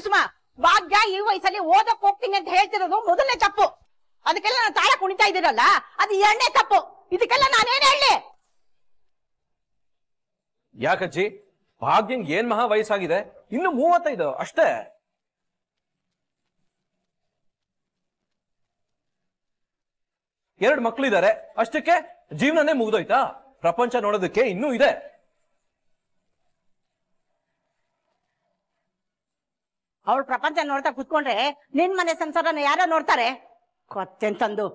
ಕುಸುಮ ಭಾಗ್ಯ ಈ ವಯಸ್ಸಲ್ಲಿ ಓದಕ್ ಹೋಗ್ತೀನಿ ಅಂತ ಹೇಳ್ತಿರೋದು ಮೊದಲನೇ ತಪ್ಪು ಅದಕ್ಕೆಲ್ಲ ನಾನು ತಾಳ ಕುಣಿತಾ ಇದ್ದೀರಲ್ಲ ಅದು ಎರಡನೇ ತಪ್ಪು ಇದಕ್ಕೆಲ್ಲ ನಾನೇನ್ ಹೇಳಿ ಯಾಕಜ್ಜಿ ಭಾಗ್ಯಂಗ್ ಏನ್ ಮಹಾ ವಯಸ್ಸಾಗಿದೆ ಇನ್ನು ಮೂವತ್ತೈದು ಅಷ್ಟೇ ಎರಡು ಮಕ್ಕಳಿದ್ದಾರೆ ಅಷ್ಟಕ್ಕೆ ಜೀವನನೇ ಮುಗ್ದೋಯ್ತಾ ಪ್ರಪಂಚ ನೋಡೋದಕ್ಕೆ ಇನ್ನೂ ಇದೆ ಅವ್ರ ಪ್ರಪಂಚ ನೋಡ್ತಾ ಕುತ್ಕೊಂಡ್ರೆ ನಿನ್ ಮನೆ ಸಂಸಾರನ ಯಾರೋ ನೋಡ್ತಾರೆ ಕೊತ್ತೆಂತಂದು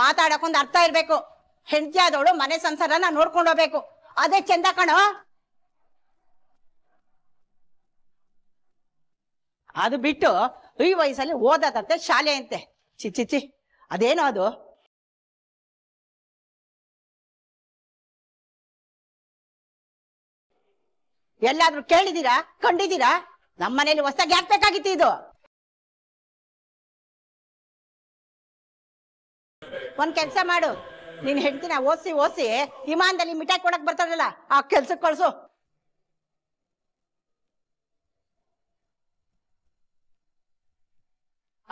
ಮಾತಾಡಕೊಂದು ಅರ್ಥ ಇರ್ಬೇಕು ಹೆಂಡತಿ ಆದವಳು ಮನೆ ಸಂಸಾರನ ನೋಡ್ಕೊಂಡು ಹೋಗ್ಬೇಕು ಅದೇ ಚಂದ ಕಣ ಅದು ಬಿಟ್ಟು ಈ ವಯಸ್ಸಲ್ಲಿ ಓದದಂತೆ ಶಾಲೆ ಅಂತೆ ಚಿಚ್ಚಿಚ್ಚಿ ಅದೇನೋ ಅದು ಎಲ್ಲಾದ್ರೂ ಕೇಳಿದೀರಾ ಕಂಡಿದ್ದೀರಾ ನಮ್ಮನೇಲಿ ಗ್ಯಾಸ್ ಬೇಕಾಗಿತ್ತು ಇದು ಒಂದ್ ಕೆಲ್ಸ ಮಾಡು ನೀನ್ ಹೆಂಡ್ತಿನ ಓಸಿ ಓಸಿ ವಿಮಾನದಲ್ಲಿ ಮಿಠಾಯಿ ಕೊಡಕ್ ಬರ್ತಾರಲ್ಲ ಆ ಕೆಲ್ಸಕ್ ಕಳ್ಸು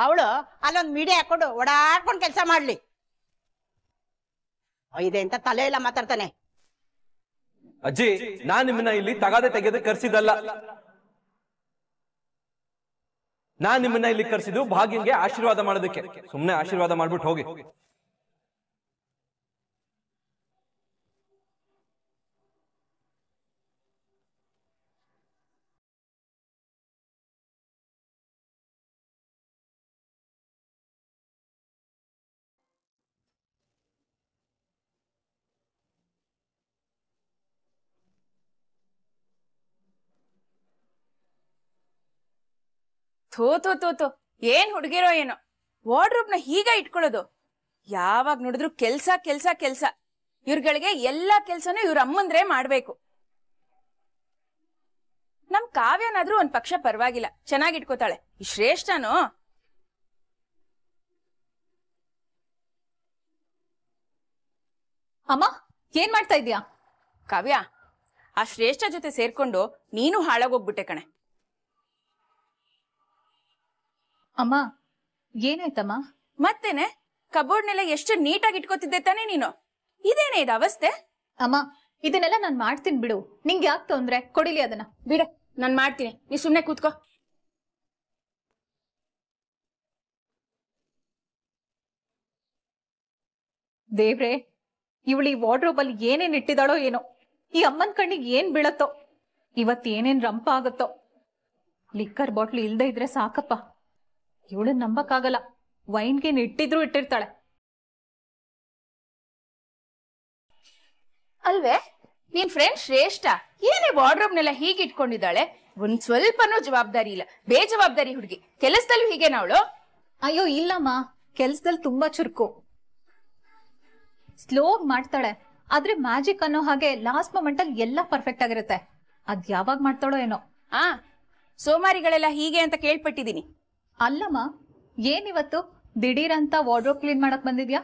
ಅವಳು ಅಲ್ಲೊಂದ್ ಮೀಡಿಯಾ ಹಾಕೊಂಡು ಓಡಾಡ್ಕೊಂಡು ಕೆಲ್ಸ ಮಾಡ್ಲಿ ಇದೆ ಅಂತ ತಲೆ ಎಲ್ಲ ಮಾತಾಡ್ತಾನೆ ಅಜ್ಜಿ ನಾನ್ ನಿಮ್ಮನ್ನ ಇಲ್ಲಿ ತಗಾದೆ ತೆಗೆದು ಕರ್ಸಿದಲ್ಲ ನಾನ್ ನಿಮ್ಮನ್ನ ಇಲ್ಲಿ ಕರ್ಸಿದ್ದು ಭಾಗ್ಯಂಗೆ ಆಶೀರ್ವಾದ ಮಾಡೋದಕ್ಕೆ ಸುಮ್ನೆ ಆಶೀರ್ವಾದ ಮಾಡ್ಬಿಟ್ಟು ಹೋಗಿ ಥೋ ಥೋ ಥೋ ಥೋ ಏನ್ ಹುಡುಗಿರೋ ಏನೋ ನ ಹೀಗ ಇಟ್ಕೊಳ್ಳೋದು ಯಾವಾಗ ನೋಡಿದ್ರು ಕೆಲ್ಸ ಕೆಲ್ಸ ಕೆಲ್ಸ ಇವ್ರಗಳಿಗೆ ಎಲ್ಲಾ ಕೆಲ್ಸನೂ ಇವ್ರ ಅಮ್ಮಂದ್ರೆ ಮಾಡ್ಬೇಕು ನಮ್ ಕಾವ್ಯನಾದ್ರೂ ಒಂದ್ ಪಕ್ಷ ಪರವಾಗಿಲ್ಲ ಚೆನ್ನಾಗಿಟ್ಕೋತಾಳೆ ಈ ಶ್ರೇಷ್ಠನೋ ಅಮ್ಮ ಏನ್ ಮಾಡ್ತಾ ಇದೀಯ ಕಾವ್ಯ ಆ ಶ್ರೇಷ್ಠ ಜೊತೆ ಸೇರ್ಕೊಂಡು ನೀನು ಹಾಳಾಗೋಗ್ಬಿಟ್ಟೆ ಕಣೆ ಅಮ್ಮ ಏನಾಯ್ತಮ್ಮ ಮತ್ತೇನೆ ಕಬೋರ್ಡ್ ನೆಲ್ಲ ಎಷ್ಟು ನೀಟಾಗಿ ಇಟ್ಕೋತಿದ್ದೆ ತಾನೆ ನೀನು ಇದೇನೇ ಇದು ಅವಸ್ಥೆ ಅಮ್ಮ ಇದನ್ನೆಲ್ಲ ನಾನ್ ಮಾಡ್ತೀನಿ ಬಿಡು ನಿಂಗೆ ಯಾಕೆ ತೊಂದ್ರೆ ಕೊಡಿಲಿ ಅದನ್ನ ಬಿಡ ನಾನ್ ಮಾಡ್ತೀನಿ ನೀ ಸುಮ್ನೆ ಕೂತ್ಕೋ ದೇವ್ರೆ ಇವಳು ಈ ವಾರ್ಡ್ರೋಬ್ ಅಲ್ಲಿ ಏನೇನ್ ಇಟ್ಟಿದಾಳೋ ಏನೋ ಈ ಅಮ್ಮನ್ ಕಣ್ಣಿಗೆ ಏನ್ ಬೀಳತ್ತೋ ಇವತ್ ಏನೇನ್ ರಂಪ ಆಗತ್ತೋ ಲಿಕ್ಕರ್ ಬಾಟ್ಲು ಇಲ್ದೇ ಇದ್ರೆ ಸಾಕಪ್ಪ ಇವಳು ನಂಬಕ್ಕಾಗಲ್ಲ ವೈನ್ಗೆ ಇಟ್ಟಿದ್ರು ಇಟ್ಟಿರ್ತಾಳೆ ಅಲ್ವೇ ನಿನ್ ಫ್ರೆಂಡ್ ಶ್ರೇಷ್ಠ ಏನೇ ನೆಲ್ಲ ಹೀಗೆ ಇಟ್ಕೊಂಡಿದ್ದಾಳೆ ಒಂದ್ ಸ್ವಲ್ಪನೂ ಜವಾಬ್ದಾರಿ ಇಲ್ಲ ಬೇಜವಾಬ್ದಾರಿ ಹುಡುಗಿ ಕೆಲಸದಲ್ಲೂ ಹೀಗೆ ಅವಳು ಅಯ್ಯೋ ಇಲ್ಲಮ್ಮ ಕೆಲ್ಸದಲ್ಲಿ ತುಂಬಾ ಚುರುಕು ಸ್ಲೋ ಮಾಡ್ತಾಳೆ ಆದ್ರೆ ಮ್ಯಾಜಿಕ್ ಅನ್ನೋ ಹಾಗೆ ಲಾಸ್ಟ್ ಮೊಮೆಂಟ್ ಅಲ್ಲಿ ಎಲ್ಲ ಪರ್ಫೆಕ್ಟ್ ಆಗಿರುತ್ತೆ ಅದ್ ಯಾವಾಗ ಮಾಡ್ತಾಳೋ ಏನೋ ಆ ಸೋಮಾರಿಗಳೆಲ್ಲ ಹೀಗೆ ಅಂತ ಕೇಳ್ಪಟ್ಟಿದೀನಿ ಅಲ್ಲಮ್ಮ ಏನಿವತ್ತು ದಿಢೀರಂತ ವಾರ್ಡ್ರೋಬ್ ಕ್ಲೀನ್ ಮಾಡಕ್ ಬಂದಿದ್ಯಾ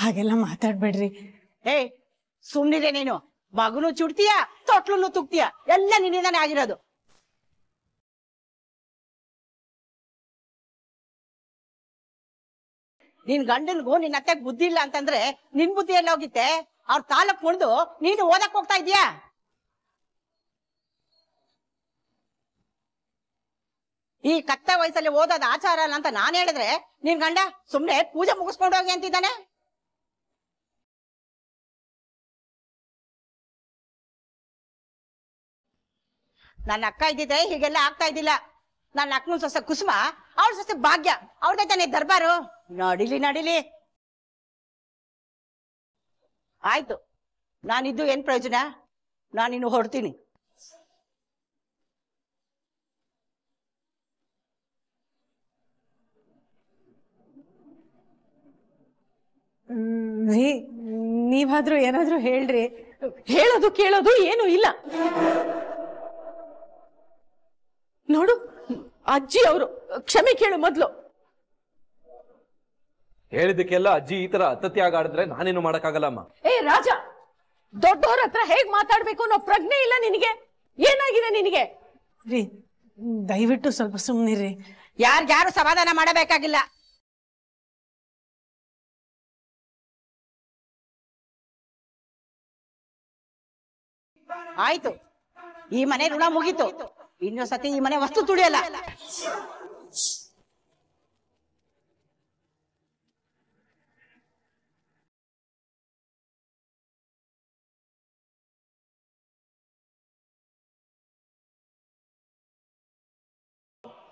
ಹಾಗೆಲ್ಲ ಮಾತಾಡ್ಬೇಡ್ರಿ ಏಯ್ ಸುಮ್ನಿದೆ ನೀನು ಮಗುನು ಚುಡ್ತೀಯ ತೊಟ್ಲು ತುಕ್ತೀಯ ಎಲ್ಲ ನಿನ್ನಿಂದಾನೆ ಆಗಿರೋದು ನಿನ್ ಗಂಡನ್ಗೂ ನಿನ್ ಅತ್ತೆಗ್ ಬುದ್ಧಿ ಇಲ್ಲ ಅಂತಂದ್ರೆ ನಿನ್ ಬುದ್ಧಿ ಎಲ್ಲ ಹೋಗಿತ್ತೆ ಅವ್ರ ತಾಲಕ್ ಮುಡ್ದು ನೀನು ಓದಕ್ ಹೋಗ್ತಾ ಇದೀಯಾ ಈ ಕತ್ತ ವಯಸ್ಸಲ್ಲಿ ಓದೋದ್ ಆಚಾರ ಅಲ್ಲ ಅಂತ ನಾನ್ ಹೇಳಿದ್ರೆ ನಿನ್ ಗಂಡ ಸುಮ್ನೆ ಪೂಜೆ ಮುಗಿಸ್ಕೊಂಡು ಹೋಗಿ ಅಂತಿದ್ದಾನೆ ನನ್ನ ಅಕ್ಕ ಇದ್ದಿದ್ರೆ ಹೀಗೆಲ್ಲ ಆಗ್ತಾ ಇದ್ದಿಲ್ಲ ನನ್ನ ಅಕ್ಕನ ಸೊಸೆ ಕುಸುಮ ಅವಳ ಸೊಸೆ ಭಾಗ್ಯ ಅವ್ರದ್ದೇ ತಾನೆ ದರ್ಬಾರು ನಡಿಲಿ ನಡಿಲಿ ಆಯ್ತು ನಾನಿದ್ದು ಏನ್ ಪ್ರಯೋಜನ ನಾನಿನ್ನು ಹೊಡ್ತೀನಿ ನೀವಾದ್ರೂ ಏನಾದ್ರೂ ಹೇಳ್ರಿ ಹೇಳೋದು ಕೇಳೋದು ಏನು ಇಲ್ಲ ನೋಡು ಅಜ್ಜಿ ಅವರು ಕ್ಷಮೆ ಕೇಳು ಮೊದ್ಲು ಹೇಳಿದಕ್ಕೆಲ್ಲ ಅಜ್ಜಿ ಈ ತರ ಅತತ್ಯಾಗ ಆಡಿದ್ರೆ ನಾನೇನು ಮಾಡಕ್ಕಾಗಲ್ಲಮ್ಮ ಏ ರಾಜ ದೊಡ್ಡವ್ರ ಹತ್ರ ಹೇಗ್ ಮಾತಾಡ್ಬೇಕು ಅನ್ನೋ ಪ್ರಜ್ಞೆ ಇಲ್ಲ ನಿನಗೆ ಏನಾಗಿದೆ ನಿನಗೆ ರೀ ದಯವಿಟ್ಟು ಸ್ವಲ್ಪ ಸುಮ್ನಿರಿ ಯಾರ್ಗ್ಯಾರು ಸಮಾಧಾನ ಮಾಡಬೇಕಾಗಿಲ್ಲ ಆಯ್ತು ಈ ಮನೆ ಋಣ ಮುಗೀತು ಸತಿ ಈ ಮನೆ ವಸ್ತು ತುಳಿಯಲ್ಲ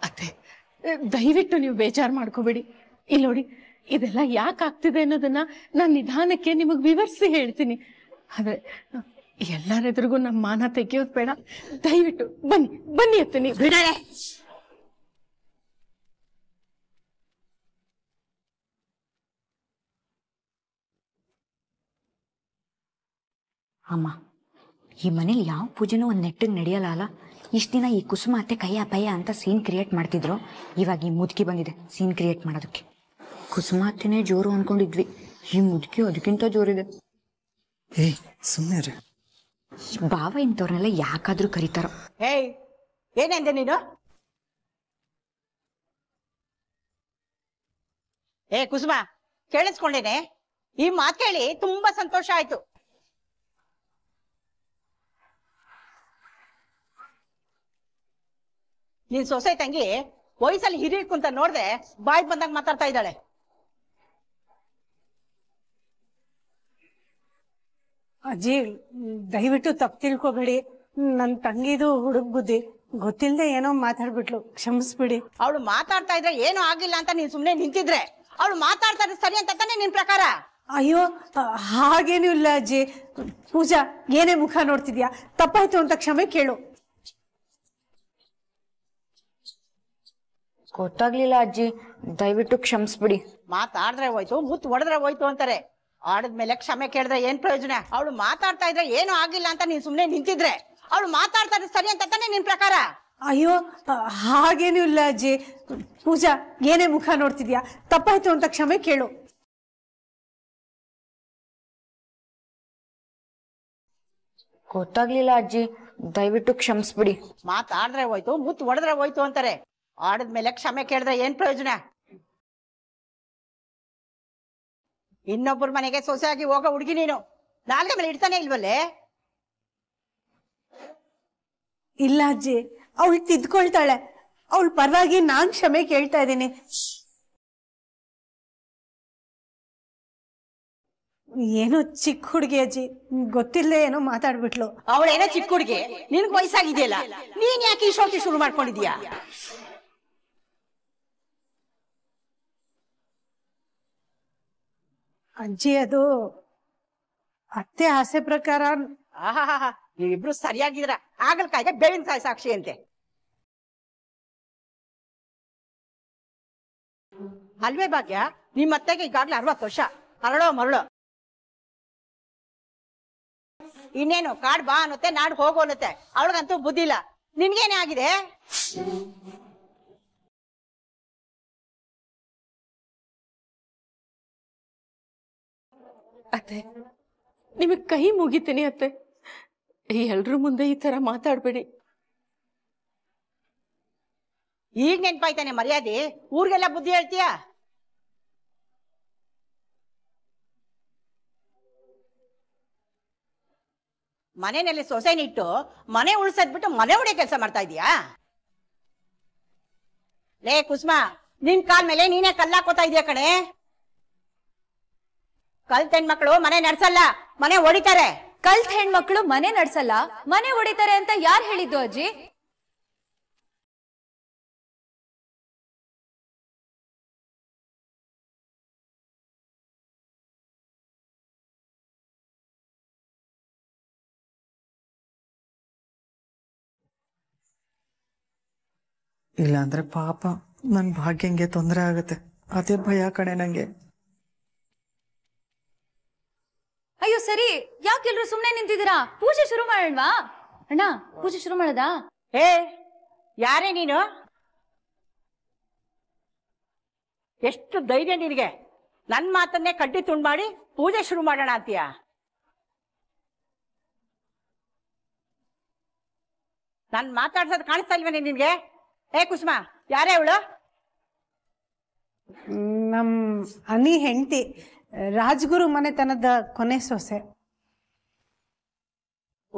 ಅತ್ತೆ ದಯವಿಟ್ಟು ನೀವು ಬೇಜಾರ್ ಮಾಡ್ಕೋಬೇಡಿ ಇಲ್ಲಿ ನೋಡಿ ಇದೆಲ್ಲ ಯಾಕೆ ಆಗ್ತಿದೆ ಅನ್ನೋದನ್ನ ನಾನು ನಿಧಾನಕ್ಕೆ ನಿಮಗೆ ವಿವರಿಸಿ ಹೇಳ್ತೀನಿ ಆದ್ರೆ ಎಲ್ಲರೆದುರಿಗೂ ನಮ್ಮ ಮಾನ ತೆಗೆಯೋದು ಬೇಡ ದಯವಿಟ್ಟು ಬನ್ನಿ ಬನ್ನಿ ನೀವು ಬಿಡಾಳೆ ಅಮ್ಮ ಈ ಮನೇಲಿ ಯಾವ ಪೂಜೆನೂ ಒಂದು ನೆಟ್ಟಿಗೆ ನಡೆಯಲ್ಲ ಅಲ್ಲ ಇಷ್ಟು ದಿನ ಈ ಕುಸುಮ ಅತ್ತೆ ಕೈಯ ಪಯ್ಯ ಅಂತ ಸೀನ್ ಕ್ರಿಯೇಟ್ ಮಾಡ್ತಿದ್ರು ಇವಾಗ ಈ ಮುದುಕಿ ಬಂದಿದೆ ಸೀನ್ ಕ್ರಿಯೇಟ್ ಮಾಡೋದಕ್ಕೆ ಕುಸುಮ ಜೋರು ಅನ್ಕೊಂಡಿದ್ವಿ ಈ ಮುದುಕಿ ಅದಕ್ಕಿಂತ ಜೋರಿದೆ ಏ ಸುಮ್ಮನೆ ಬಾವ ಇಂಥವ್ರನ್ನೆಲ್ಲ ಯಾಕಾದ್ರೂ ಕರೀತಾರೋ ಹೇಯ್ ಏನಂದೆ ನೀನು ಏ ಕುಸುಮ ಕೇಳಿಸ್ಕೊಂಡೇನೆ ಈ ಮಾತು ಕೇಳಿ ತುಂಬಾ ಸಂತೋಷ ಆಯ್ತು ನೀನ್ ಸೊಸೈ ತಂಗಿ ವಯಸ್ಸಲ್ಲಿ ಹಿರಿಯಕ್ಕೂ ಕುಂತ ನೋಡ್ದೆ ಬಾಯ್ ಬಂದಾಗ ಮಾತಾಡ್ತಾ ಇದ್ದಾಳೆ ಅಜ್ಜಿ ದಯವಿಟ್ಟು ತಪ್ಪು ತಿಳ್ಕೊಬೇಡಿ ನನ್ನ ತಂಗಿದು ಹುಡುಗ ಬುದ್ಧಿ ಗೊತ್ತಿಲ್ಲದೆ ಏನೋ ಮಾತಾಡ್ಬಿಟ್ಲು ಕ್ಷಮಿಸ್ಬಿಡಿ ಅವಳು ಮಾತಾಡ್ತಾ ಇದ್ರೆ ಏನೋ ಆಗಿಲ್ಲ ಅಂತ ನೀನ್ ಸುಮ್ನೆ ನಿಂತಿದ್ರೆ ಅವಳು ಮಾತಾಡ್ತಾ ಇದ್ರೆ ಸರಿ ಅಂತ ತಾನೇ ನಿನ್ ಪ್ರಕಾರ ಅಯ್ಯೋ ಹಾಗೇನು ಇಲ್ಲ ಅಜ್ಜಿ ಪೂಜಾ ಏನೇ ಮುಖ ನೋಡ್ತಿದ್ಯಾ ತಪ್ಪಾಯ್ತು ಅಂತ ಕ್ಷಮೆ ಕೇಳು ಗೊತ್ತಾಗ್ಲಿಲ್ಲ ಅಜ್ಜಿ ದಯವಿಟ್ಟು ಕ್ಷಮಿಸ್ಬಿಡಿ ಮಾತಾಡಿದ್ರೆ ಹೋಯ್ತು ಮುತ್ತು ಹೊಡೆದ್ರೆ ಹೋಯ್ತು ಅಂತಾರೆ ಆಡದ್ಮೇಲೆ ಕ್ಷಮೆ ಕೇಳಿದ್ರೆ ಏನ್ ಪ್ರಯೋಜನ ಅವಳು ಮಾತಾಡ್ತಾ ಇದ್ರೆ ಏನು ಆಗಿಲ್ಲ ಅಂತ ನೀನ್ ಸುಮ್ನೆ ನಿಂತಿದ್ರೆ ಅವಳು ಮಾತಾಡ್ತಾ ಇದ್ರೆ ಸರಿ ಅಂತ ತಾನೇ ನಿನ್ ಪ್ರಕಾರ ಅಯ್ಯೋ ಹಾಗೇನು ಇಲ್ಲ ಅಜ್ಜಿ ಪೂಜಾ ಏನೇ ಮುಖ ನೋಡ್ತಿದ್ಯಾ ತಪ್ಪಾಯ್ತು ಅಂತ ಕ್ಷಮೆ ಕೇಳು ಗೊತ್ತಾಗ್ಲಿಲ್ಲ ಅಜ್ಜಿ ದಯವಿಟ್ಟು ಕ್ಷಮಿಸ್ಬಿಡಿ ಮಾತಾಡಿದ್ರೆ ಹೋಯ್ತು ಮುತ್ತು ಹೊಡೆದ್ರೆ ಹೋಯ್ತು ಅಂತಾರೆ ಆಡದ್ಮೇಲೆ ಕ್ಷಮೆ ಕೇಳಿದ್ರೆ ಏನ್ ಪ್ರಯೋಜನ ಇನ್ನೊಬ್ಬರ ಮನೆಗೆ ಸೊಸೆ ಆಗಿ ಹೋಗೋ ಹುಡುಗಿ ನೀನು ನಾಲ್ಗೆ ಮೇಲೆ ಇಡ್ತಾನೆ ಇಲ್ವಲ್ಲೇ ಇಲ್ಲ ಅಜ್ಜಿ ಅವಳು ತಿದ್ಕೊಳ್ತಾಳೆ ಅವಳ ಪರವಾಗಿ ನಾನ್ ಕ್ಷಮೆ ಕೇಳ್ತಾ ಇದ್ದೀನಿ ಏನೋ ಚಿಕ್ಕ ಹುಡುಗಿ ಅಜ್ಜಿ ಗೊತ್ತಿಲ್ಲದೆ ಏನೋ ಮಾತಾಡ್ಬಿಟ್ಲು ಅವಳೇನೋ ಚಿಕ್ಕ ಹುಡುಗಿ ನಿನ್ಗೆ ವಯಸ್ಸಾಗಿದೆಯಲ್ಲ ನೀನ್ ಯಾಕೆ ಈ ಶೋಕಿ ಶುರು ಮಾಡ್ಕೊಂಡಿದ್ಯಾ ಅಜ್ಜಿ ಅದು ಅತ್ತೆ ಆಸೆ ಪ್ರಕಾರ ಆಹಾ ನೀವಿಬ್ರು ಸರಿಯಾಗಿದ್ರ ಕಾಯ್ದೆ ಬೇವಿನ ಕಾಯಿ ಸಾಕ್ಷಿ ಅಂತೆ ಅಲ್ವೇ ಭಾಗ್ಯ ನಿಮ್ಮ ಅತ್ತೆಗೆ ಈಗಾಗ್ಲೇ ಅರವತ್ತು ವರ್ಷ ಅರಳೋ ಮರಳೋ ಇನ್ನೇನು ಕಾಡ್ ಬಾ ಅನ್ನತ್ತೆ ನಾಡ್ ಹೋಗು ಅನ್ನತ್ತೆ ಅವಳಗಂತೂ ಬುದ್ಧಿಲ್ಲ ನಿನ್ಗೇನೆ ಆಗಿದೆ ಅತ್ತೆ ನಿಮಗೆ ಕೈ ಮುಗಿತೀನಿ ಅತ್ತೆ ಎಲ್ರ ಮುಂದೆ ಈ ತರ ಮಾತಾಡ್ಬೇಡಿ ಈಗ ನೆನ್ಪಾಯ್ತಾನೆ ಮರ್ಯಾದೆ ಊರ್ಗೆಲ್ಲ ಬುದ್ಧಿ ಹೇಳ್ತೀಯ ಮನೆಯಲ್ಲಿ ಸೊಸೆನಿಟ್ಟು ಮನೆ ಉಳ್ಸದ್ಬಿಟ್ಟು ಮನೆ ಹೊಡೆ ಕೆಲಸ ಮಾಡ್ತಾ ಇದೀಯಾ ಲೇ ಕುಸ್ಮಾ ನಿನ್ ಕಾಲ್ ಮೇಲೆ ನೀನೇ ಕಲ್ಲಾಕೋತಾ ಇದೀಯ ಕಣೆ ಕಲ್ತ್ ಹೆಣ್ಮಕ್ಳು ಮನೆ ನಡ್ಸಲ್ಲ ಮನೆ ಹೊಡಿತಾರೆ ಕಲ್ತ್ ಹೆಣ್ಮಕ್ಳು ಮನೆ ನಡ್ಸಲ್ಲ ಮನೆ ಹೊಡಿತಾರೆ ಅಂತ ಯಾರ್ ಹೇಳಿದ್ದು ಅಜ್ಜಿ ಇಲ್ಲ ಅಂದ್ರೆ ಪಾಪ ನನ್ ಭಾಗ್ಯಂಗೆ ತೊಂದರೆ ಆಗುತ್ತೆ ಅದೇ ಭಯ ಕಣೆ ನಂಗೆ ಸರಿ ಯಾಕೆ ಎಲ್ರು ಸುಮ್ನೆ ನಿಂತಿದ್ದೀರಾ ಪೂಜೆ ಶುರು ಮಾಡೋಣವಾ ಅಣ್ಣ ಪೂಜೆ ಶುರು ಮಾಡದಾ ಹೇ ಯಾರೇ ನೀನು ಎಷ್ಟು ಧೈರ್ಯ ನಿನಗೆ ನನ್ ಮಾತನ್ನೇ ಕಡ್ಡಿ ತುಂಡ್ ಮಾಡಿ ಪೂಜೆ ಶುರು ಮಾಡೋಣ ಅಂತೀಯ ನನ್ ಮಾತಾಡ್ಸೋದು ಕಾಣಿಸ್ತಾ ಇಲ್ವೇನೆ ನಿನ್ಗೆ ಏ ಕುಸುಮ ಯಾರೇ ಅವಳು ನಮ್ ಅನಿ ಹೆಂಡತಿ ರಾಜ್ಗುರು ಮನೆತನದ ಕೊನೆ ಸೊಸೆ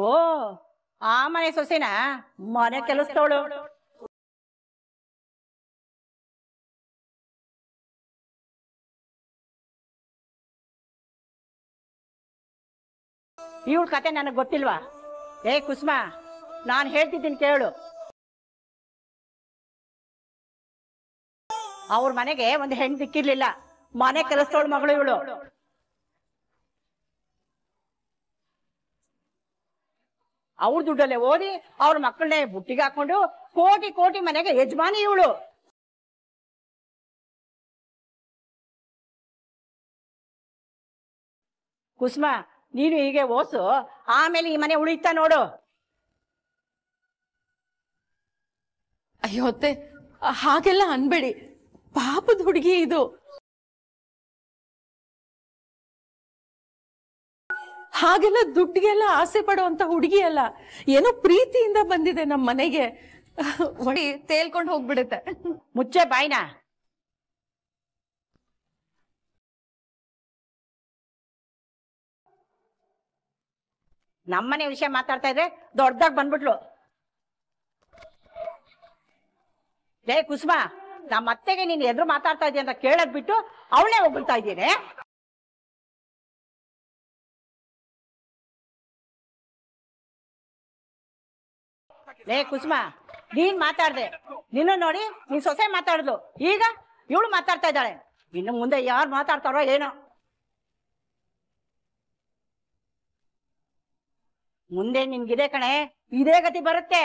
ಓ ಆ ಮನೆ ಸೊಸೆನ ಮನೆ ಕೆಲಸದವಳು ಇವಳ ಕತೆ ನನಗೆ ಗೊತ್ತಿಲ್ವಾ ಏ ಕುಸುಮಾ ನಾನು ಹೇಳ್ತಿದ್ದೀನಿ ಕೇಳು ಅವ್ರ ಮನೆಗೆ ಒಂದು ಹೆಣ್ಣು ದಿಕ್ಕಿರ್ಲಿಲ್ಲ ಮನೆ ಕೆಲಸದವಳ ಮಗಳು ಇವಳು ಅವ್ರ ದುಡ್ಡಲ್ಲೇ ಓದಿ ಅವ್ರ ಮಕ್ಕಳನ್ನೇ ಬುಟ್ಟಿಗೆ ಹಾಕೊಂಡು ಕೋಟಿ ಕೋಟಿ ಮನೆಗೆ ಯಜಮಾನಿ ಇವಳು ಕುಸುಮ ನೀನು ಹೀಗೆ ಓಸು ಆಮೇಲೆ ಈ ಮನೆ ಉಳಿತಾ ನೋಡು ಅಯ್ಯೋತ್ತೆ ಹಾಗೆಲ್ಲ ಅನ್ಬೇಡಿ ಪಾಪದ ಹುಡುಗಿ ಇದು ಹಾಗೆಲ್ಲ ದುಡ್ಡಿಗೆಲ್ಲ ಆಸೆ ಪಡುವಂತ ಹುಡುಗಿ ಅಲ್ಲ ಏನೋ ಪ್ರೀತಿಯಿಂದ ಬಂದಿದೆ ನಮ್ಮ ಮನೆಗೆ ಹೊಡಿ ತೇಲ್ಕೊಂಡು ಹೋಗ್ಬಿಡುತ್ತೆ ಮುಚ್ಚೆ ಬಾಯ್ನ ನಮ್ಮನೆ ವಿಷಯ ಮಾತಾಡ್ತಾ ಇದ್ರೆ ದೊಡ್ಡದಾಗ್ ಬಂದ್ಬಿಟ್ಲು ಏ ಕುಸುಮಾ ನಮ್ಮ ಅತ್ತೆಗೆ ನೀನ್ ಎದ್ರು ಮಾತಾಡ್ತಾ ಇದೀಯ ಅಂತ ಕೇಳದ್ ಬಿಟ್ಟು ಅವಳೇ ಹೋಗ್ಬಿಡ್ತಾ ಇದ್ದೀನಿ ಲೇ ಕುಸುಮ ನೀನ್ ಮಾತಾಡ್ದೆ ನಿನ್ನ ನೋಡಿ ನೀನ್ ಸೊಸೆ ಮಾತಾಡಿದ್ಲು ಈಗ ಇವಳು ಮಾತಾಡ್ತಾ ಇದ್ದಾಳೆ ಇನ್ನು ಮುಂದೆ ಯಾರು ಮಾತಾಡ್ತಾರೋ ಏನೋ ಮುಂದೆ ನಿನ್ಗಿದೆ ಕಣೆ ಇದೇ ಗತಿ ಬರುತ್ತೆ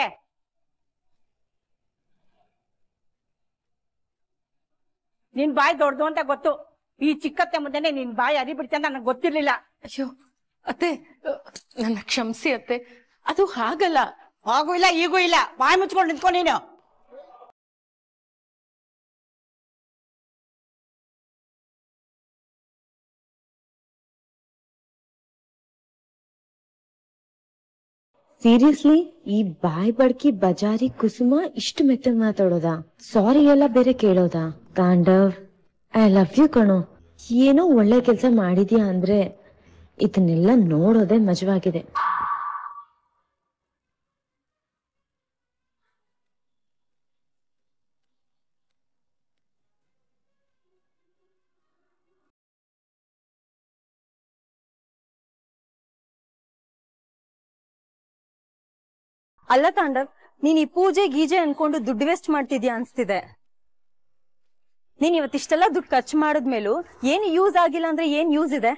ನಿನ್ ಬಾಯಿ ದೊಡ್ಡದು ಅಂತ ಗೊತ್ತು ಈ ಚಿಕ್ಕತ್ತೆ ಮುಂದೆನೆ ನಿನ್ ಬಾಯಿ ಅರಿ ಬಿಡ್ತೆ ಅಂತ ನನಗೆ ಗೊತ್ತಿರ್ಲಿಲ್ಲ ಅಯ್ಯೋ ಅತ್ತೆ ನನ್ನ ಕ್ಷಮಿಸಿ ಅತ್ತೆ ಅದು ಹಾಗಲ್ಲ ಹಾಗೂ ಇಲ್ಲ ಈಗೂ ಇಲ್ಲ ಬಾಯಿ ಮುಚ್ಕೊಂಡು ನಿಂತ್ಕೊ ನೀನು ಸೀರಿಯಸ್ಲಿ ಈ ಬಾಯಿ ಬಡ್ಕಿ ಬಜಾರಿ ಕುಸುಮ ಇಷ್ಟು ಮೆತ್ತ ಮಾತಾಡೋದಾ ಸಾರಿ ಎಲ್ಲ ಬೇರೆ ಕೇಳೋದಾ ಕಾಂಡವ್ ಐ ಲವ್ ಯು ಕಣೋ ಏನೋ ಒಳ್ಳೆ ಕೆಲಸ ಮಾಡಿದ್ಯಾ ಅಂದ್ರೆ ಇದನ್ನೆಲ್ಲ ನೋಡೋದೇ ಮಜವಾಗಿದೆ ಅಲ್ಲ ತಾಂಡವ್ ನೀನ್ ಈ ಪೂಜೆ ಗೀಜೆ ಅನ್ಕೊಂಡು ದುಡ್ಡು ವೇಸ್ಟ್ ಮಾಡ್ತಿದ್ಯಾ ಅನ್ಸ್ತಿದೆ ನೀನ್ ಇವತ್ತಿಷ್ಟೆಲ್ಲ ದುಡ್ಡು ಖರ್ಚು ಮಾಡಿದ್ಮೇಲೂ ಏನ್ ಯೂಸ್ ಆಗಿಲ್ಲ ಅಂದ್ರೆ ಏನ್ ಯೂಸ್ ಇದೆ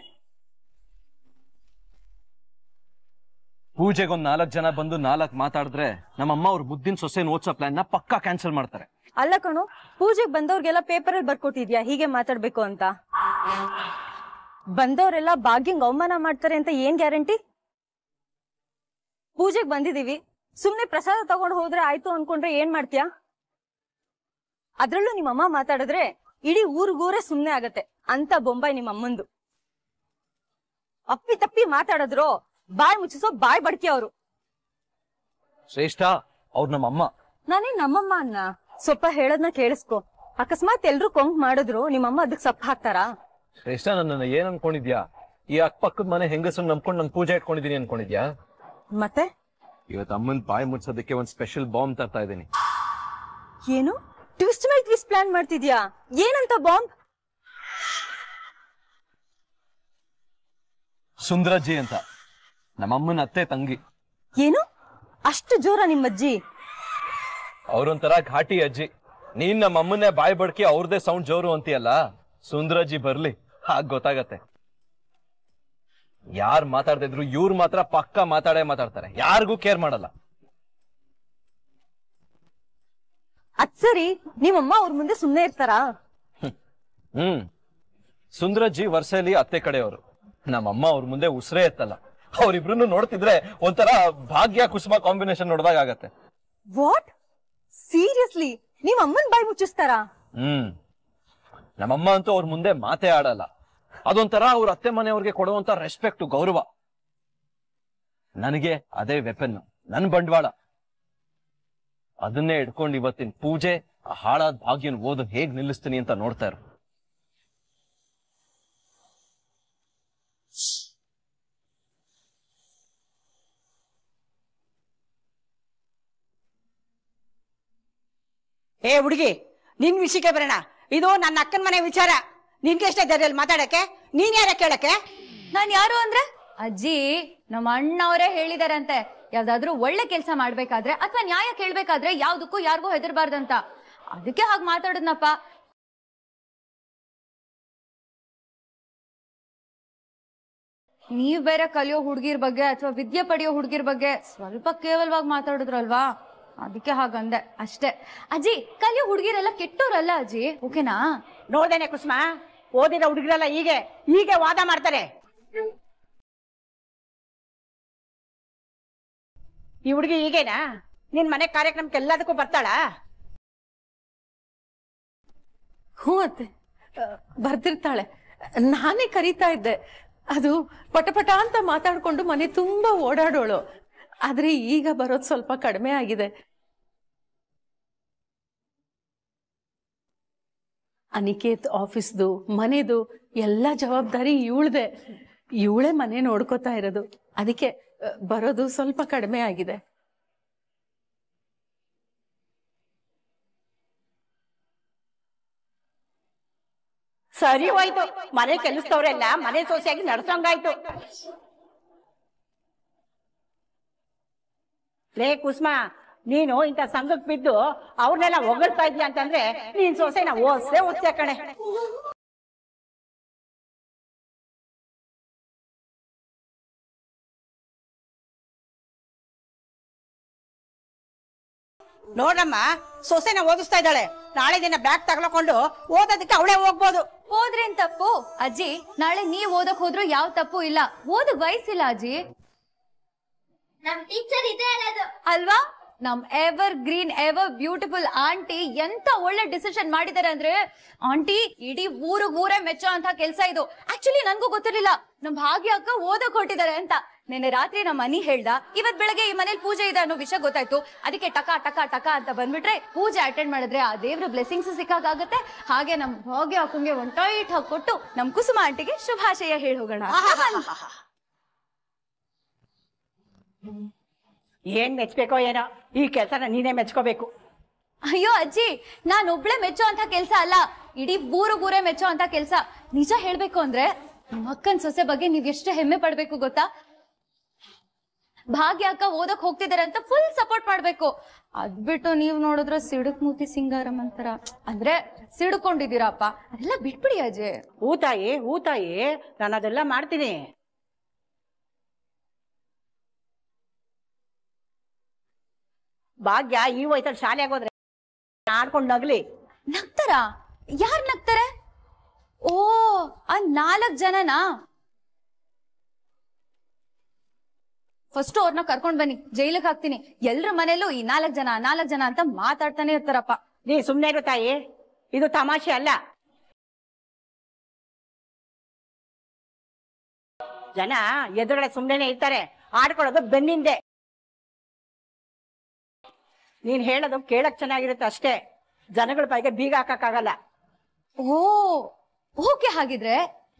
ಪೂಜೆಗೊಂದ್ ನಾಲ್ಕ್ ಜನ ಬಂದು ನಾಲ್ಕ್ ಮಾತಾಡಿದ್ರೆ ನಮ್ಮಅಮ್ಮ ಅವ್ರ ಮುದ್ದಿನ ಸೊಸೆ ಓದ್ಸೋ ಪ್ಲಾನ್ ನ ಪಕ್ಕಾ ಕ್ಯಾನ್ಸಲ್ ಮಾಡ್ತಾರೆ ಅಲ್ಲ ಕಣು ಪೂಜೆಗೆ ಬಂದವ್ರಿಗೆಲ್ಲ ಪೇಪರ್ ಅಲ್ಲಿ ಬರ್ಕೊಟ್ಟಿದ್ಯಾ ಹೀಗೆ ಮಾತಾಡ್ಬೇಕು ಅಂತ ಬಂದವರೆಲ್ಲ ಬಾಗಿಂಗ್ ಅವಮಾನ ಮಾಡ್ತಾರೆ ಅಂತ ಏನ್ ಗ್ಯಾರಂಟಿ ಪೂಜೆಗೆ ಬಂದಿದೀವಿ ಸುಮ್ನೆ ಪ್ರಸಾದ ತಗೊಂಡ್ ಹೋದ್ರೆ ಆಯ್ತು ಅನ್ಕೊಂಡ್ರೆ ಏನ್ ಮಾಡ್ತೀಯಾ ಅದ್ರಲ್ಲೂ ನಿಮ್ಮಮ್ಮ ಮಾತಾಡಿದ್ರೆ ಇಡೀ ಊರಿಗೂರೇ ಸುಮ್ನೆ ಆಗತ್ತೆ ಅಂತ ಬೊಂಬೈ ನಿಮ್ಮಮ್ಮಂದು ಅಪ್ಪಿ ತಪ್ಪಿ ಮಾತಾಡಿದ್ರು ಬಾಯ್ ಮುಚ್ಚಿಸೋ ಬಾಯ್ ಬಡ್ಕಿ ಅವರು ಶ್ರೇಷ್ಠ ಅವ್ರು ನಮ್ಮಮ್ಮ ನಾನೇ ನಮ್ಮಮ್ಮ ಅನ್ನ ಸ್ವಲ್ಪ ಹೇಳೋದ್ನ ಕೇಳಿಸ್ಕೊ ಅಕಸ್ಮಾತ್ ಎಲ್ರು ಕೊಂಕ್ ಮಾಡಿದ್ರು ನಿಮ್ಮಮ್ಮ ಅದಕ್ಕೆ ಸಪ್ ಹಾಕ್ತಾರಾ ಶ್ರೇಷ್ಠ ನನ್ನ ಏನ್ ಅನ್ಕೊಂಡಿದ್ಯಾ ಈ ಅಕ್ಕಪಕ್ಕದ ಮನೆ ಹೆಂಗಸರು ನಂಬ್ಕೊಂಡು ನನ್ ಪೂಜೆ ಇಟ್ಕೊಂಡಿದ್ದೀನಿ ಅನ್ಕೊಂಡಿದ್ಯಾ ಮತ್ತೆ ಇವತ್ತು ಅಮ್ಮನ್ ಬಾಯಿ ಮುಚ್ಚೋದಕ್ಕೆ ಒಂದ್ ಸ್ಪೆಷಲ್ ಬಾಂಬ್ ತರ್ತಾ ಇದೀನಿ ಏನು ಟ್ವಿಸ್ಟ್ ಮೇಲೆ ಟ್ವಿಸ್ಟ್ ಪ್ಲಾನ್ ಮಾಡ್ತಿದ್ಯಾ ಏನಂತ ಬಾಂಬ್ ಸುಂದರಜ್ಜಿ ಅಂತ ನಮ್ಮಮ್ಮನ ಅತ್ತೆ ತಂಗಿ ಏನು ಅಷ್ಟು ಜೋರ ನಿಮ್ಮಜ್ಜಿ ಅವ್ರೊಂಥರ ಘಾಟಿ ಅಜ್ಜಿ ನೀನ್ ನಮ್ಮಮ್ಮನ್ನೇ ಬಾಯಿ ಬಡ್ಕಿ ಅವ್ರದೇ ಸೌಂಡ್ ಜೋರು ಅಂತೀಯಲ್ಲ ಸುಂದರಜ್ಜಿ ಬರ್ಲಿ ಹಾಗೆ ಗೊತ್ತಾಗತ್ತೆ ಯಾರು ಮಾತಾಡ್ತಾ ಇದ್ರು ಇವ್ರು ಮಾತ್ರ ಪಕ್ಕ ಮಾತಾಡೇ ಮಾತಾಡ್ತಾರೆ ಯಾರಿಗೂ ಕೇರ್ ಮಾಡಲ್ಲ ಅದ್ ಸರಿ ನಿಮ್ಮಮ್ಮ ಅವ್ರ ಮುಂದೆ ಸುಮ್ಮನೆ ಇರ್ತಾರಾ ಹ್ಮ್ ಸುಂದರಜ್ಜಿ ವರ್ಷಲಿ ಅತ್ತೆ ಕಡೆಯವರು ನಮ್ಮಮ್ಮ ಅವ್ರ ಮುಂದೆ ಉಸಿರೇ ಇತ್ತಲ್ಲ ಅವ್ರಿಬ್ರು ನೋಡ್ತಿದ್ರೆ ಒಂಥರ ಭಾಗ್ಯ ಕುಸುಮ ಕಾಂಬಿನೇಷನ್ ನೋಡಿದಾಗ ಆಗತ್ತೆ ವಾಟ್ ಸೀರಿಯಸ್ಲಿ ನೀವ್ ಅಮ್ಮನ್ ಬಾಯಿ ಮುಚ್ಚಿಸ್ತಾರಾ ಹ್ಮ್ ನಮ್ಮಮ್ಮ ಅಂತೂ ಅವ್ರ ಮುಂದೆ ಮಾತೇ ಆಡಲ್ಲ ಅದೊಂಥರ ಅವ್ರ ಅತ್ತೆ ಮನೆಯವ್ರಿಗೆ ಕೊಡುವಂತ ರೆಸ್ಪೆಕ್ಟ್ ಗೌರವ ನನಗೆ ಅದೇ ವೆಪನ್ ನನ್ ಬಂಡವಾಳ ಅದನ್ನೇ ಇಟ್ಕೊಂಡು ಇವತ್ತಿನ ಪೂಜೆ ಆ ಹಾಳಾದ ಭಾಗ್ಯನ ಓದು ಹೇಗ್ ನಿಲ್ಲಿಸ್ತೀನಿ ಅಂತ ನೋಡ್ತಾ ಇರು ಏ ಹುಡುಗಿ ನಿನ್ ವಿಷಯಕ್ಕೆ ಬರೋಣ ಇದು ನನ್ನ ಅಕ್ಕನ ಮನೆ ವಿಚಾರ ನಿನ್ಗೆಷ್ಟೇ ಧೈರ್ಯಲ್ಲಿ ಮಾತಾಡಕ್ಕೆ ನೀನ್ ಯಾರ ಕೇಳಕ್ಕೆ ನಾನ್ ಯಾರು ಅಂದ್ರೆ ಅಜ್ಜಿ ನಮ್ಮ ಅಣ್ಣವರೇ ಹೇಳಿದಾರಂತೆ ಯಾವ್ದಾದ್ರು ಒಳ್ಳೆ ಕೆಲಸ ಮಾಡ್ಬೇಕಾದ್ರೆ ಅಥವಾ ನ್ಯಾಯ ಕೇಳ್ಬೇಕಾದ್ರೆ ಯಾವ್ದಕ್ಕೂ ಯಾರಿಗೂ ಹೆದರ್ಬಾರ್ದಂತ ಅದಕ್ಕೆ ಹಾಗೆ ಮಾತಾಡದ್ನಪ್ಪ ನೀವ್ ಬೇರೆ ಕಲಿಯೋ ಹುಡ್ಗಿರ್ ಬಗ್ಗೆ ಅಥವಾ ವಿದ್ಯೆ ಪಡೆಯೋ ಹುಡ್ಗಿರ್ ಬಗ್ಗೆ ಸ್ವಲ್ಪ ಕೇವಲವಾಗಿ ಮಾತಾಡಿದ್ರಲ್ವಾ ಅದಕ್ಕೆ ಹಾಗಂದೆ ಅಷ್ಟೇ ಅಜ್ಜಿ ಕಲಿಯೋ ಹುಡ್ಗಿರೆಲ್ಲ ಕೆಟ್ಟೋರಲ್ಲ ಅಜ್ಜಿ ಓಕೆನಾ ನೋಡ್ದೇನೆ ಕುಸ್ಮಾ ಓದಿದ ಹುಡುಗರೆಲ್ಲ ಹೀಗೆ ಹೀಗೆ ವಾದ ಮಾಡ್ತಾರೆ ಈ ಹುಡುಗಿ ಈಗೇನಾ ನಿನ್ ಮನೆ ಕಾರ್ಯಕ್ರಮಕ್ಕೆ ಎಲ್ಲದಕ್ಕೂ ಬರ್ತಾಳ ಹ್ಞೂ ಅತ್ತೆ ಬರ್ತಿರ್ತಾಳೆ ನಾನೇ ಕರಿತಾ ಇದ್ದೆ ಅದು ಪಟಪಟ ಅಂತ ಮಾತಾಡ್ಕೊಂಡು ಮನೆ ತುಂಬಾ ಓಡಾಡೋಳು ಆದ್ರೆ ಈಗ ಬರೋದು ಸ್ವಲ್ಪ ಕಡಿಮೆ ಆಗಿದೆ ಅನಿಕೇತ್ ಆಫೀಸ್ದು ಮನೆದು ಎಲ್ಲ ಜವಾಬ್ದಾರಿ ಇವಳ್ದೆ ಇವಳೇ ಮನೆ ನೋಡ್ಕೋತಾ ಇರೋದು ಅದಕ್ಕೆ ಬರೋದು ಸ್ವಲ್ಪ ಕಡಿಮೆ ಆಗಿದೆ ಸರಿ ಹೋಯ್ತು ಮನೆ ಕೆಲಸದವ್ರೆಲ್ಲ ಮನೆ ಸೋಸಿಯಾಗಿ ನಡ್ಸಂಗಾಯ್ತು ಲೇ ಕುಸ್ಮಾ ನೀನು ಇಂಥ ಸಂಘಕ್ಕೆ ಬಿದ್ದು ಅವ್ರನ್ನೆಲ್ಲ ಹೊಗಳ್ತಾ ಇದ್ಯಾ ಅಂತಂದ್ರೆ ನೀನ್ ಸೊಸೆನ ಓದ್ಸೆ ಓದ್ಸೆ ಕಣೆ ನೋಡಮ್ಮ ಸೊಸೆನ ಓದಿಸ್ತಾ ಇದ್ದಾಳೆ ನಾಳೆ ದಿನ ಬ್ಯಾಗ್ ತಗೊಳಕೊಂಡು ಓದೋದಕ್ಕೆ ಅವಳೇ ಹೋಗ್ಬೋದು ಹೋದ್ರೇನ್ ತಪ್ಪು ಅಜ್ಜಿ ನಾಳೆ ನೀ ಓದಕ್ ಹೋದ್ರು ಯಾವ ತಪ್ಪು ಇಲ್ಲ ಓದ್ ವಯಸ್ಸಿಲ್ಲ ಅಜ್ಜಿ ಟೀಚರ್ ಇದೆ ಅಲ್ವಾ ನಮ್ evergreen ever beautiful aunty ಎಂತ ಒಳ್ಳೆ ಡಿಸಿಷನ್ ಮಾಡಿದಾರೆ ಅಂದ್ರೆ ಆಂಟಿ ಇಡೀ ಊರು ಊರೇ ಮೆಚ್ಚೋ ಅಂತ ಕೆಲಸ ಇದು ಆಕ್ಚುಲಿ ನನ್ಗೂ ಗೊತ್ತಿರ್ಲಿಲ್ಲ ನಮ್ ಭಾಗ್ಯ ಅಕ್ಕ ಓದ ಕೊಟ್ಟಿದ್ದಾರೆ ಅಂತ ನಿನ್ನೆ ರಾತ್ರಿ ನಮ್ಮ ಮನಿ ಹೇಳ್ದ ಇವತ್ ಬೆಳಗ್ಗೆ ಈ ಮನೇಲಿ ಪೂಜೆ ಇದೆ ಅನ್ನೋ ವಿಷಯ ಗೊತ್ತಾಯ್ತು ಅದಕ್ಕೆ ಟಕ ಟಕ ಟಕ ಅಂತ ಬಂದ್ಬಿಟ್ರೆ ಪೂಜೆ ಅಟೆಂಡ್ ಮಾಡಿದ್ರೆ ಆ ದೇವ್ರ ಬ್ಲೆಸಿಂಗ್ಸ್ ಸಿಕ್ಕಾಗುತ್ತೆ ಹಾಗೆ ನಮ್ ಭಾಗ್ಯ ಅಕ್ಕಂಗೆ ಒಂದ್ ಟೈಟ್ ಹಾಕೊಟ್ಟು ನಮ್ ಕುಸುಮ ಆಂಟಿಗೆ ಶುಭಾಶಯ ಹೇಳಿ ಹೋಗೋಣ ಏನ್ ಮೆಚ್ಬೇಕೋ ಏನೋ ಈ ಕೆಲಸನ ನೀನೇ ಮೆಚ್ಕೋಬೇಕು ಅಯ್ಯೋ ಅಜ್ಜಿ ನಾನ್ ಒಬ್ಳೆ ಮೆಚ್ಚೋ ಅಂತ ಕೆಲಸ ಅಲ್ಲ ಇಡೀ ಊರು ಊರೇ ಮೆಚ್ಚೋ ಅಂತ ಕೆಲಸ ನಿಜ ಹೇಳ್ಬೇಕು ಅಂದ್ರೆ ನಿಮ್ಮ ಅಕ್ಕನ ಸೊಸೆ ಬಗ್ಗೆ ನೀವ್ ಎಷ್ಟು ಹೆಮ್ಮೆ ಪಡ್ಬೇಕು ಗೊತ್ತಾ ಭಾಗ್ಯ ಅಕ್ಕ ಓದಕ್ ಹೋಗ್ತಿದಾರೆ ಅಂತ ಫುಲ್ ಸಪೋರ್ಟ್ ಮಾಡ್ಬೇಕು ಅದ್ಬಿಟ್ಟು ನೀವ್ ನೋಡಿದ್ರೆ ಸಿಡುಕ್ ಮೂತಿ ಸಿಂಗಾರಂ ಅಂತಾರ ಅಂದ್ರೆ ಅಪ್ಪ ಅದೆಲ್ಲ ಬಿಟ್ಬಿಡಿ ಅಜ್ಜಿ ಊತಾಯಿ ಊತಾಯಿ ನಾನು ಅದೆಲ್ಲ ಮಾಡ್ತೀನಿ ಭಾಗ್ಯ ಈ ವಯಸ್ಸಲ್ಲಿ ಶಾಲೆಗೆ ಹೋದ್ರೆ ಆಡ್ಕೊಂಡು ನಗ್ಲಿ ನಗ್ತಾರ ಯಾರ್ ನಗ್ತಾರೆ ಓ ಆ ನಾಲ್ಕ್ ಜನನಾ ಫಸ್ಟ್ ಅವ್ರನ್ನ ಕರ್ಕೊಂಡ್ ಬನ್ನಿ ಜೈಲಿಗೆ ಹಾಕ್ತೀನಿ ಎಲ್ರ ಮನೇಲೂ ಈ ನಾಲ್ಕ್ ಜನ ನಾಲ್ಕ್ ಜನ ಅಂತ ಮಾತಾಡ್ತಾನೆ ಇರ್ತಾರಪ್ಪ ನೀ ಸುಮ್ನೆ ಇರೋ ತಾಯಿ ಇದು ತಮಾಷೆ ಅಲ್ಲ ಜನ ಎದುರುಗಡೆ ಸುಮ್ನೆ ಇರ್ತಾರೆ ಆಡ್ಕೊಳೋದು ಬೆನ್ನಿಂದೆ ನೀನ್ ಹೇಳೋದು ಕೇಳಕ್ ಚೆನ್ನಾಗಿರುತ್ತೆ ಅಷ್ಟೇ ಜನಗಳ ಬಾಯಿಗೆ ಬೀಗ ಹಾಕಕ್ಕಾಗಲ್ಲ ಓ ಓಕೆ ಹಾಗಿದ್ರೆ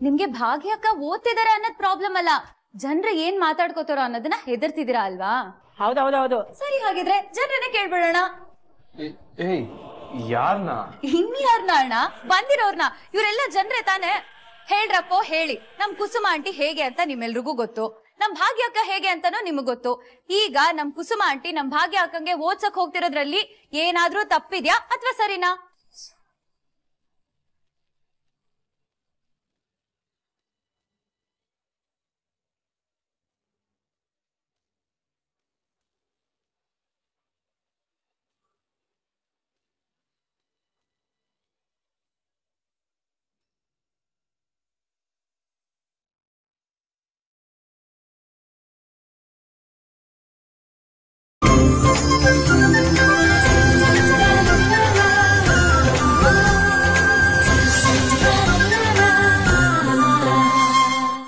ನಿಮ್ಗೆ ಭಾಗ್ಯಕ್ಕ ಅಕ್ಕ ಓದ್ತಿದಾರೆ ಅನ್ನೋದ್ ಪ್ರಾಬ್ಲಮ್ ಅಲ್ಲ ಜನರು ಏನ್ ಮಾತಾಡ್ಕೋತಾರೋ ಅನ್ನೋದನ್ನ ಹೆದರ್ತಿದೀರಾ ಅಲ್ವಾ ಹೌದೌದೌದು ಸರಿ ಹಾಗಿದ್ರೆ ಜನರನ್ನ ಕೇಳ್ಬಿಡೋಣ ಏಯ್ ಯಾರನ್ನ ಅಣ್ಣ ಬಂದಿರೋರ್ನ ಇವರೆಲ್ಲ ಜನರೇ ತಾನೇ ಹೇಳ್ರಪ್ಪೋ ಹೇಳಿ ನಮ್ ಕುಸುಮ ಆಂಟಿ ಹೇಗೆ ಅಂತ ನಿಮ್ಮೆಲ್ರಿಗೂ ಗೊತ್ತು ನಮ್ ಭಾಗ್ಯ ಹೇಗೆ ಅಂತಾನೂ ನಿಮಗ್ ಗೊತ್ತು ಈಗ ನಮ್ ಕುಸುಮ ಆಂಟಿ ನಮ್ ಭಾಗ್ಯ ಅಕ್ಕಂಗೆ ಓದ್ಸಕ್ ಹೋಗ್ತಿರೋದ್ರಲ್ಲಿ ಏನಾದ್ರೂ ತಪ್ಪಿದ್ಯಾ ಅಥವಾ ಸರಿನಾ